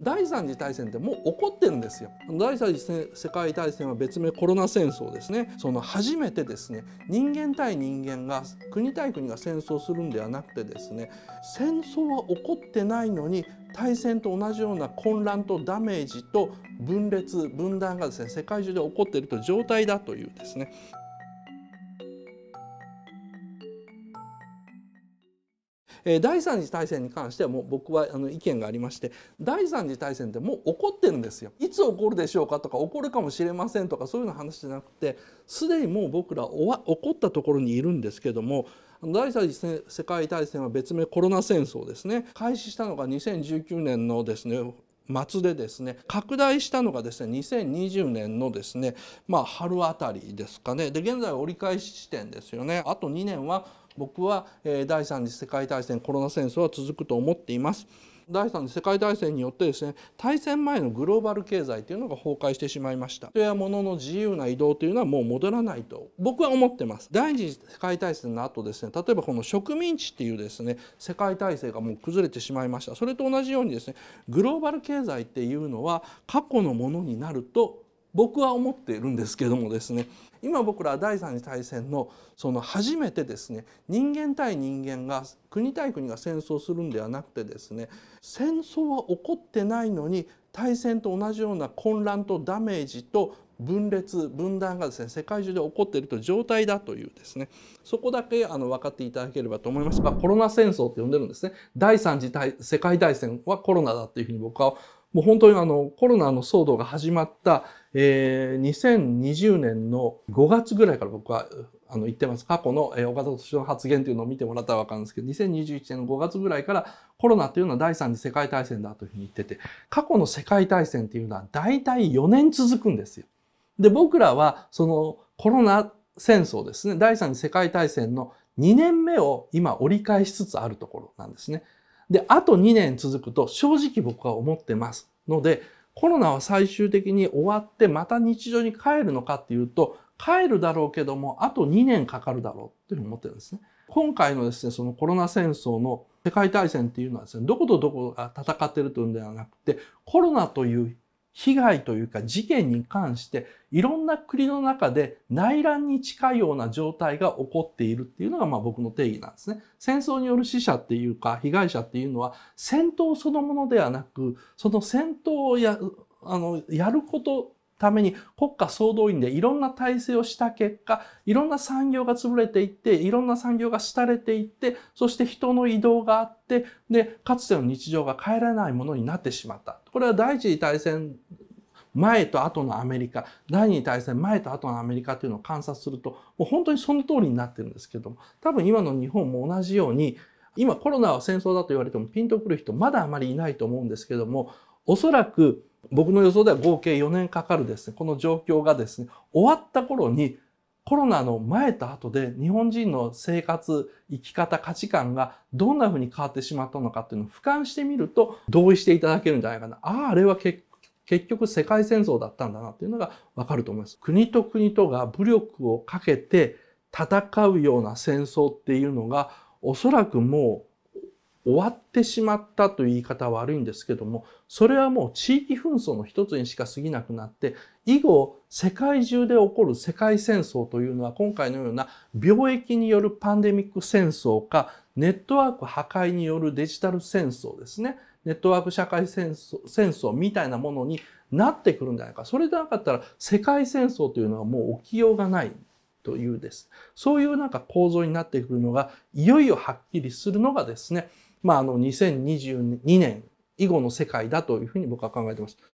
第三次大戦ってもう起こってるんですよ第三次世界大戦は別名コロナ戦争ですねその初めてですね人間対人間が国対国が戦争するんではなくてですね戦争は起こってないのに大戦と同じような混乱とダメージと分裂分断がですね世界中で起こっているという状態だというですねえ第三次大戦に関してはもう僕はあの意見がありまして第三次大戦ってもう起こってるんですよ。いつ起こるでしょうかとか起こるかもしれませんとかそういうの話じゃなくてすでにもう僕ら起こったところにいるんですけども第三次世界大戦は別名コロナ戦争ですね開始したのが2019年のですね末でですね拡大したのがですね2020年のですねまあ春あたりですかねで現在折り返し地点ですよねあと2年は僕は第3次世界大戦コロナ戦争は続くと思っています。第3次世界大戦によってですね大戦前のグローバル経済というのが崩壊してしまいました人や物の自由な移動というのはもう戻らないと僕は思ってます第二次世界大戦の後ですね例えばこの植民地っていうですね世界体制がもう崩れてしまいましたそれと同じようにですねグローバル経済っていうのは過去のものになると僕は思っているんですけどもですね今僕らは第三次大戦のその初めてですね人間対人間が国対国が戦争するんではなくてですね戦争は起こってないのに大戦と同じような混乱とダメージと分裂分断がですね世界中で起こっているという状態だというですねそこだけあの分かっていただければと思いますがコロナ戦争って呼んでるんですね第3次世界大戦はコロナだというふうに僕はもう本当にあのコロナの騒動が始まった、えー、2020年の5月ぐらいから僕はあの言ってます。過去の、えー、岡田敏夫の発言というのを見てもらったらわかるんですけど、2021年の5月ぐらいからコロナっていうのは第3次世界大戦だというふうに言ってて、過去の世界大戦っていうのは大体4年続くんですよ。で、僕らはそのコロナ戦争ですね、第3次世界大戦の2年目を今折り返しつつあるところなんですね。で、あと2年続くと正直僕は思ってますので、コロナは最終的に終わってまた日常に帰るのかっていうと、帰るだろうけども、あと2年かかるだろうっていうふうに思ってるんですね。今回のですね、そのコロナ戦争の世界大戦っていうのはですね、どことどこが戦ってるというんではなくて、コロナという被害というか事件に関していろんな国の中で内乱に近いような状態が起こっているっていうのがまあ僕の定義なんですね。戦争による死者っていうか被害者っていうのは戦闘そのものではなくその戦闘をやあのやることために国家総動員でいろんな体制をした結果、いろんな産業が潰れていって、いろんな産業が廃れていって、そして人の移動があって、で、かつての日常が変えられないものになってしまった。これは第一次大戦前と後のアメリカ、第二次大戦前と後のアメリカというのを観察すると、もう本当にその通りになってるんですけども、多分今の日本も同じように、今コロナは戦争だと言われてもピンとくる人まだあまりいないと思うんですけども、おそらく僕の予想では合計4年かかるですね、この状況がですね、終わった頃にコロナの前と後で日本人の生活、生き方、価値観がどんな風に変わってしまったのかっていうのを俯瞰してみると同意していただけるんじゃないかな。ああ、あれは結結局世界戦争だったんだなっていうのがわかると思います。国と国とが武力をかけて戦うような戦争っていうのがおそらくもう終わってしまったという言い方は悪いんですけども、それはもう地域紛争の一つにしか過ぎなくなって、以後、世界中で起こる世界戦争というのは、今回のような病液によるパンデミック戦争か、ネットワーク破壊によるデジタル戦争ですね。ネットワーク社会戦争戦争みたいなものになってくるんじゃないか。それでなかったら世界戦争というのはもう起きようがないというです。そういうなんか構造になってくるのが、いよいよはっきりするのがですね、まあ、あの2022年以後の世界だというふうに僕は考えています。